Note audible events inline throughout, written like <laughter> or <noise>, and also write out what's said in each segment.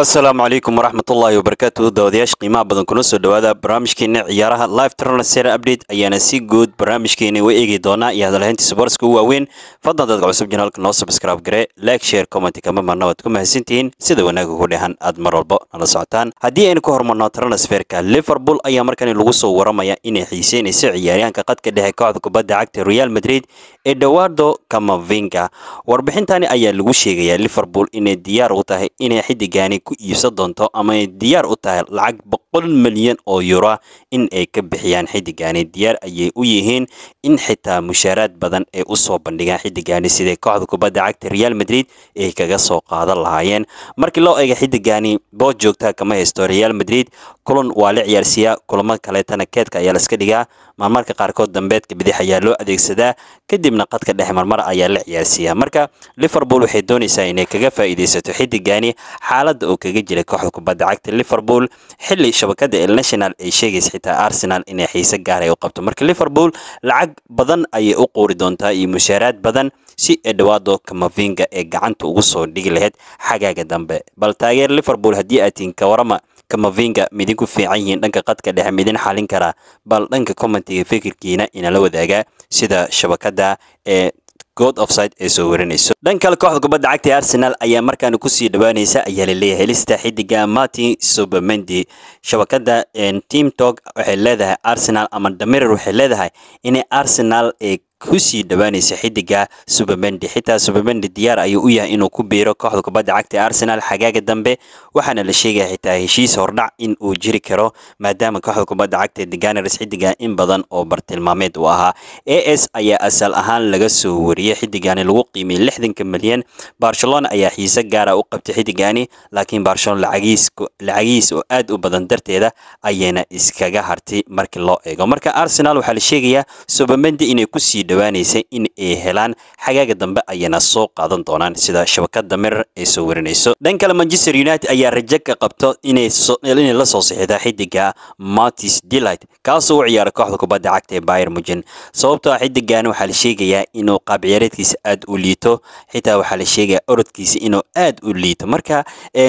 asalaamu calaykum waraxmatullaahi wabarakaatu daawadayaasha qiimaha badan kuna soo dhawaada barnaamijkeena ciyaaraha live tranaser update ayaana si guud barnaamijkeena iga eegi doonaa iyo hadalhayntiisa boriska u waaweyn fadlan dadka cusub janaalka noo subscribe gare like share comment kama marna waad ku mahadsantihiin sida wanaag ugu dhehan aad mar walba nala socotaan haddii aynu ka hormarno transferka liverpool ayaa markani lagu soo waramaya inay xiiseynaysa ciyaaryahanka qadka dhexe kooxda kubadda cagta real madrid eduardo camavinga warbixintani ayaa lagu sheegaya liverpool inay diyaar u tahay inay xidigani ku iibsan doonto ama diyaar u tahay lacag boqol milyan oo euro in ay ka bixiyaan xiddigaani diyaar ayay u yihiin in xitaa mushaaraad badan ay u soo bandhigaan xidigaani siday kooxda kubadda cagta real madrid ay kaga soo qaadan lahaayeen markii loo eega xiddigaani bood joogtaa kama haysto real madrid kulan waa la ciyaarsiiyaa kulamo kaleetana keedka ayaa laska dhigaa marmarka qaarkood dambeedka bidix ayaa loo adeegsadaa kadibna qadka dhex marmar ayaa la ciyaarsiiyaa marka liverpool waxay doonaysaa inay kaga faa'iidaysato xidigaani xaaladda oo kaga jiray kooxda kubadda cagta liverpool xilli shabakada el national ay sheegaysa xitaa arsenal inay xiise gaaray u qabto marka liverpool lacag badan ayay u quuri doontaa iyo mushaaraad badan si ay dhawaado ee gacanta ugu soo dhigi lahayd xagaaga dambe bal taageer liverpool haddii aad tihin kawarama kamavinga midinku fiican yihiin dhanka qadka dhexe midin xalin karaa bal dhanka commentiga fikirkiina inala wadaagaa sida shabakada ee good offside ee soo warinayso dhan kale kooxda kubadda cagta ee arsenal ayaa markaan kusii dhawaanaysa ayaa laleeyahay helista xidiga martin supermendi shabakada eh, team talk waxay leedahay arsenal ama damirer waxay leedahay inay arsenal kusii dhawaanaysa xidiga subamendi xitaa subamendi diyaar ayuu u yahay inuu ku biiro kooxda kubadda cagta arsenal xagaaga dambe waxaana la sheegaya xitaa heshiis hordhac in uu jiri karo maadaama kooxda kubadda cagta deganers xidiga in badan oo bartilmaameed u ahaa a s ayaa asal ahaan laga soo wariyey xidigani lagu qiimiyey lixdanka milyan barcelona ayaa xiise gaara ah u qabtay xidigani laakiin barcelona lacagihiis oo aad u badan darteeda ayayna iskaga hartay markii loo eego marka arsenal waxaa la sheegayaa subamendi inay kusii dhowaanaysa in ay helaan xagaaga dambe ayayna soo qaadan doonaan sida shabakada mirar ay soo warinayso dhan kale manchester united ayaa rajo ka qabto inay la soo sixida xidiga martis delight kaasoo u ciyaara kooxda kubadda cagta ee bayer mugen sababtoo ah, xidigan waxaa la sheegayaa inuu qaab ciyaareedkiisa aad u liito xitaa waxaa la sheegayaa orodkiisa inuu aad u liito marka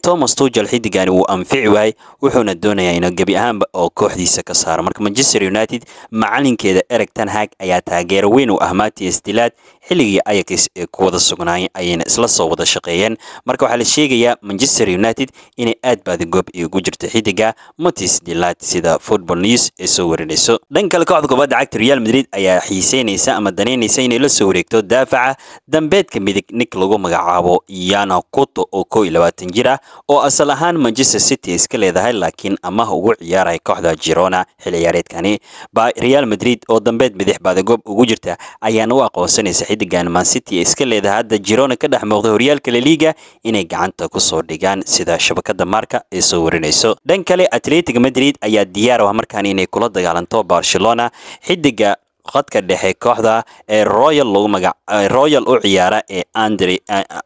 thomas tugel xidigan wuu anfici waayey wuxuuna doonayaa inuu gebi ahaanba oo kooxdiisa ka saaro marka manchester united macalinkeeda ereg tanhag ayaa taageero weyn inuu ah Matias Dilad xilligii ayax ee kuwada wada ayayna isla soo wada shaqeeyeen marka waxaa la sheegayaa manchester united inay aad baadi goob ay ugu jirto xidiga matis dilat sida football news ee soo warinayso dhan kale kooxda kubadda cagta real madrid ayaa xiiseynaysa ama danaynaysa inay la soo wareegto daafaca dambeedka midig nik lagu magacaabo yana kuto oo kow iyo labaatan jir ah, oo asal ahaan manchester city iska leedahay laakiin amaha ugu ciyaaraya kooxda girona xil ciyaareedkani baa real madrid oo dambeed midix baadi ugu jirta ayaana u aqoonsanaysa xidigan mancity ee iska leedaha hadda jirona ka dhex muuqda horyaalka laliga inay gacanta kusoo dhigaan sida shabakada maarka ay soo warinayso dhan kale atletic madrid ayaa diyaar ah markaan inay kula dagaalanto barcelona xidiga khadka dhexe kooxda ee royal lagu magac royal u ciyaara ee andre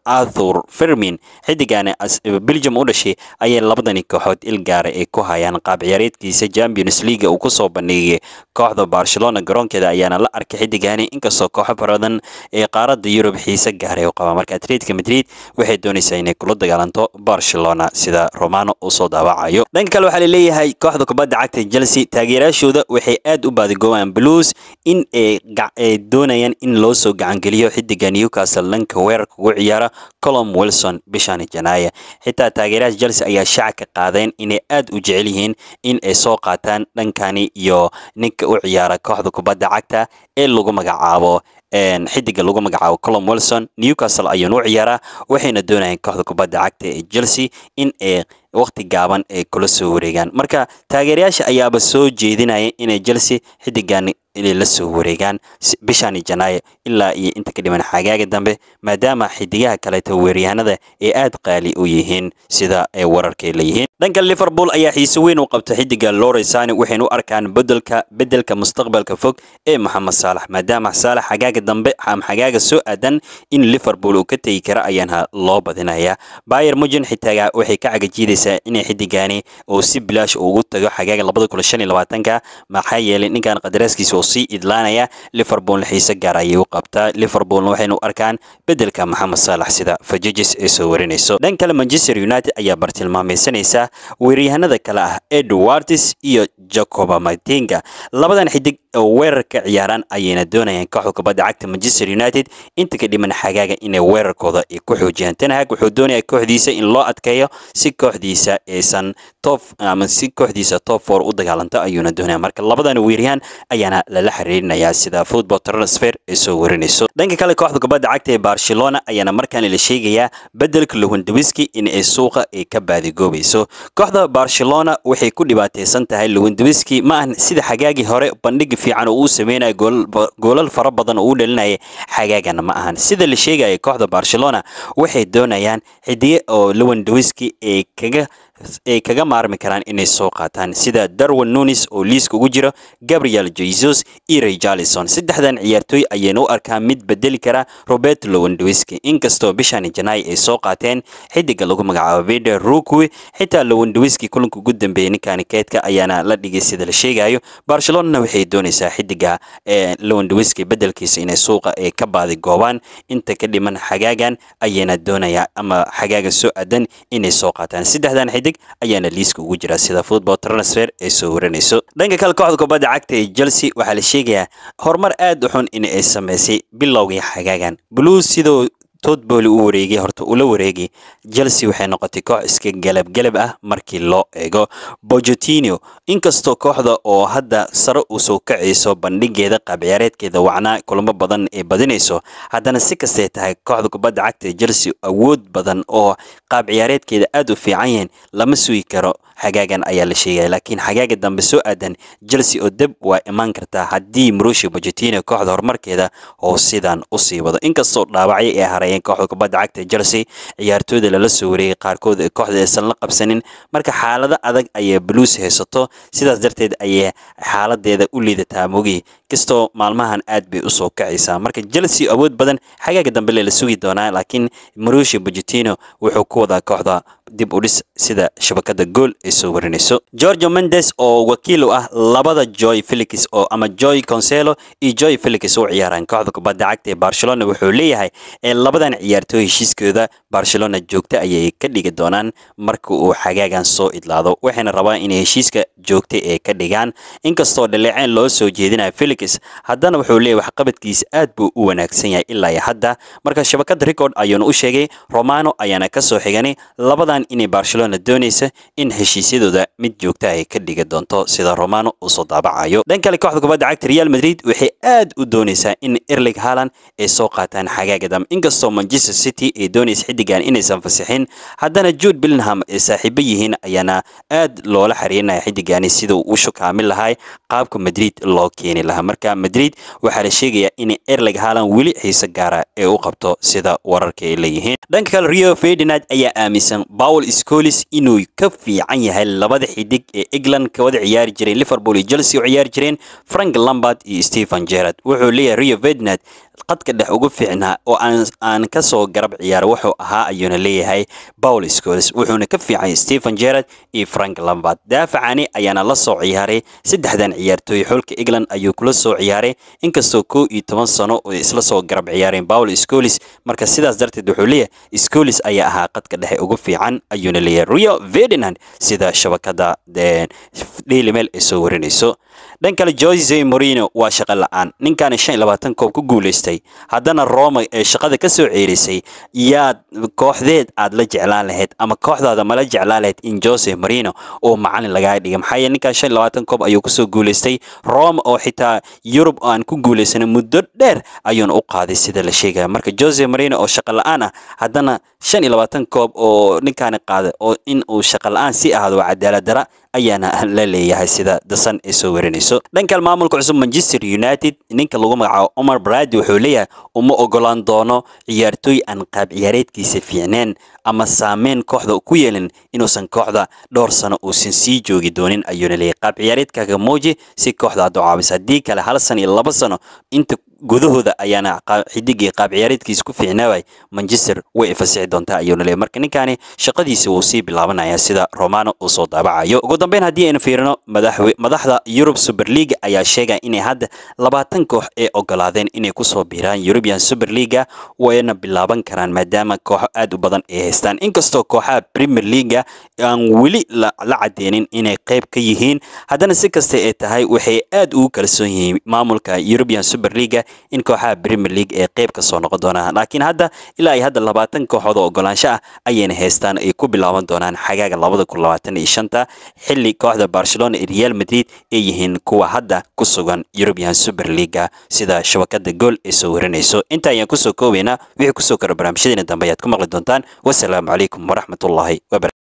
arthur firmin xiddigan belgium u dhashay ayay labadani kooxood ilgaara ay ku hayaan qaab ciyaareedkiisa champions league uu kusoo bandhigay kooxda barcelona garoonkeeda ayaana la arkay xiddigani inkastoo kooxo badan ee qaaradda yurub xiise gaaray u qaba marka atleetica madrid waxay doonaysaa inay kula dagaalanto barcelona sida romano uu soo daawacayo dhanka kale waxaa laleeyahay kooxda kubadda cagta chelsea taageerayaashooda waxay aad u baadigoobayaan blues in ay doonayaan in loo soo gacangeliyo xidiga newcastle dhanka weerarka ugu ciyaara colom wilson bishani janaayo xitaa taageeraha chelsea ayaa shaaca ka qaadeen inay aad u jecel yihiin in ay soo qaataan dhankani iyo ninka u ciyaara kooxda kubadda cagta ee lagu magacaabo xidiga lagu magacaabo colom wilson newcastle ayuuna u ciyaaraa waxayna doonayaan kooxda kubadda cagta ee chelsea in ay waqti gaaban ay kula soo wareegaan marka taageerayaasha ayaaba soo jeedinaya inay chelsea xidigan inay la soo wareegaan bishani janaayo ilaa iyo inta kadhiman xagaaga dambe maadaama xidigaha kaleeta weeryahanada ay aad qaali u yihiin sida ay wararkay leeyihiin dhanka liverpool ayaa xiise weyn u qabta xidiga loresani waxayna u arkaan bedelka bedelka mustaqbalka fog ee moxamed saalax maadaama saalax xagaaga dambe ama xagaaga soo aadan in liverpool uu ka tegi kara ayaana loo badinaya bayer mujin xitaaga waxay ka cagajiidaysaa inay xidigaani oo si bilaash ugu tago xagaaga labada kulo shan iyo labaatanka maxaa yeelay ninkan qadareeskiisa oo sii idlaanaya liverpoolna xiise gaar ayay u qabtaa liverpoolna waxaynu arkaan beddelka moxamed saalax sida fajajis ee soo warinayso dhan kale manchester united ayaa bartilmaamaysanaysa weeryahanada kale ah edwards iyo jacoba matinga labadan xidig oo weerar ciyaaraan ayayna doonayaan kooxda kubadda cagta manchester united inta ka xagaaga inay weerarkooda ay ku xoojiyaan tanhaag wuxuu doonaya kooxdiisa in loo adkeeyo si kooxdiisa aysan top ama si kooxdiisa top four u dagaalanto ayuuna doonaya marka labadan weeryahan ayaana lala xiriirinayaa sida football transfer ay soo warinayso dhanka kale kooxda kubadda cagta ee barcelona ayaana markaan la sheegayaa beddelka lewandwiski in ay suuqa ay ka baadigoobayso kooxda barcelona waxay ku dhibaataysan tahay lewandwiski ma ahan sida xagaagii hore bandhigi fiican oo uu sameynaya goolal fara badan oo uu dhalinaya xagaagana ma ahan sida la sheegaya kooxda barcelona waxay doonayaan xidiye oo lewandwiski ay kaga ay kaga maarmi karaan inay soo qaataan sida darwin nunis oo liiska ugu jira gabriel jesus iyo rayjalison saddexdan ciyaartooy ayayna u arkaa mid bedeli kara robert lowendwiski inkastoo bishan janaay ay soo qaateen xidiga lagu magacaabo beder rukwi xitaa lowendwiski kulanka ugu dambeeyay ninkaani keedka ayaana la dhigay sida la sheegayo barcelonana waxay doonaysaa xidiga lowendwiski bedelkiisa inay suuqa ay ka baadi goobaan inta ka dhiman xagaagan ayayna doonaya ama xagaaga soo aadan inay soo qaataan saddexdan xidig degdeg ayaana liiska ugu jira sida football transfer ay soo waranayso dhanka kale kooxda kubadda cagta ee chelsea waxaa la sheegayaa horumar aad u xun in ay sameysay bilowgii xagaagan blues sidoo tood booli u wareegay horta ula wareegay chelsea waxay noqotay koox iska galabgalab ah markii loo eego bojotino inkastoo kooxda oo hadda sare u soo kacayso bandhigeeda qaab ciyaareedkeeda wacnaa kulamo badan ay badinayso haddana si kastay tahay kooxda kubadda cagta ee chelsea awood badan oo qaab ciyaareedkeeda aad u fiican yahiin lama sugi karo xagaagan ayaa la sheegaya laakiin xagaaga dambe soo aadan chelsea oo deb waa imaan kartaa haddii marushi bojetiino kooxda horumarkeeda oo sidan u sii inkastoo dhaawacyo ay hareeyeen kooxda kubadda cagta chelsea ciyaartooyda lala soo wareeyay qaarkood ee kooxda aysan la qabsanin marka xaalado adag ayay blues haysato sidaas darteed ayay xaaladeeda u liidataa mogi kastoo maalmahan aad bay usoo kacaysaa marka chelsea awood badan xagaaga dambe lela sugi doonaa laakiin marushi bojetiino wuxuu ku wadaa kooxda dib u dhis sida shabakada gool ay soo warinayso gorgio mendes oo wakiil u ah labada joy felix oo ama joy conselo iyo joy felix u ciyaaraan kooxda kubadda cagta ee barcelona wuxuu leeyahay ee labadan ciyaartooy heshiiskooda barcelona joogta ayay ka dhigi doonaan marka uu xagaagan soo idlaado waxayna rabaan inay heshiiska joogta ee ka dhigaan inkastoo dhaleeceen loo soo jeedinayo felix haddana wuxuu leeyahay waxqabadkiis aad buu u wanaagsan yahay ilaa iyo hadda marka shabakada record ayuuna u sheegay romano ayaana ka soo xiganay labadan sheegaan inay barcelona doonaysa in heshiisyadooda mid joogta ay ka dhigi doonto sida romano uu soo daabacayo dhan kale kooxda kubadda cagta real madrid waxay aad u doonaysaa in erlig haalan ay soo qaataan xagaagadam inkastoo manchester city ay doonaysa xidigan inaysan fasixin haddana jude billingham ay saaxiibo yihiin ayaana aad loola xariirinaya xidigani sida uu u shukaamin lahay qaabka madrid loo keeni lahaa marka madrid waxaa la sheegayaa in erlig haalan weli xiise gaara ay u qabto sida wararka ay leeyihiin dhanka kale rio ferdinand ayaa aaminsan Paul Scholes inuu ka fiican yahay labada xidig ee England kawada ciyaari jireen Liverpool iyo Chelsea oo ciyaari jireen Frank Lampard iyo Steven Gerrard wuxuu leeyahay Rio Ferdinand qadka dhex ugu fiicnaa oo aan aan ka soo garab ciyaar wuxuu ahaa ayuuna leeyahay Paul Scholes wuxuuna ka fiican Steven Gerrard iyo Frank Lampard daafacani ayaana la soo ciyaaray saddexdan ciyaartooy xulka England ayuu kula soo ciyaaray inkastoo koow iyo toban sano oo isla soo garab ciyaareen Paul Scholes marka sidaas darteed wuxuu leeyahay Scholes ayaa ahaa qadka dhexe ugu fiican badan ayuuna leeyahay rio ferdinand sida shabakada daily mail ay soo warinayso dhan kale Jose Mourinho waa shaqo la'aan ninkan 25 koob ku guuleystay haddana Roma ee shaqada ka soo ceerisay yaad kooxdeed aad la jeclaan lahayd ama kooxdaada ma la jeclaan lahayd in Jose Mourinho uu macalin lagaa dhigay maxaa yeelay ninkan 25 koob ayuu ku guuleystay Roma oo xitaa Yurub aan ku guuleysan muddo dheer ayuuna u qaaday sida la sheegayo marka Jose Mourinho oo shaqo la'aan ah haddana 25 koob oo ninkan qaada oo in uu shaqo la'aan si ahado cadaalad dara ayaana <laughs> la leeyahay sida dasan ay soo warinayso dhankan maamulka cusub manchester united ninka lagu magacaabo omar bradi wuxuu leeyahay uma ogolaan doono ciyaartooy aan qaab ciyaareedkiisa fiicneen ama saameyn kooxda ku yeelin inuusan kooxda dhowr sano uusan sii joogi doonin ayuuna leeyahay qaab ciyaareedkaaga muuji si kooxda aad u caawiso haddii kale hal sano iyo laba sano inta gudahooda ayaana xidigii qaab ciyaareedkiis ku fiicnaaway manchester way ifasixi doontaa ayuuna leeyay marka ninkaani shaqadiisa wuu sii bilaabanayaa sida romano uu soo daabacayo ugu dambeyn haddii aynu fiirino madaxda yurub superliga ayaa sheegaya inay hadda labaatan koox ee ogolaadeen inay kusoo biiraan super leaga wayna bilaaban karaan maadaama kooxo aad u badan ay haystaan inkastoo kooxaha premier leaga aan weli la caddeynin inay qayb ka yihiin haddana si kasta ee tahay waxay aad ugu kalsoon yihiin maamulka european super leaga in kooxaha Premier League ee qayb ka soo noqon doonaan laakiin hadda ilaa ay hadda labaatan kooxood oo ogolaansho ah ayayna haystaan ay ku bilaaban doonaan xagaaga labada kun labaatan xilli kooxda Barcelona iyo Real Madrid ay yihiin kuwa hadda ku sugan European Super League sida shabakada gool ay soo warinayso inta ayaan kusoo koobaynaa wixii kusoo kora barnaamijyadeena dambe ayaad ku maqli doontaan wasalaamu calaykum waraxmatullaahi wabarakatu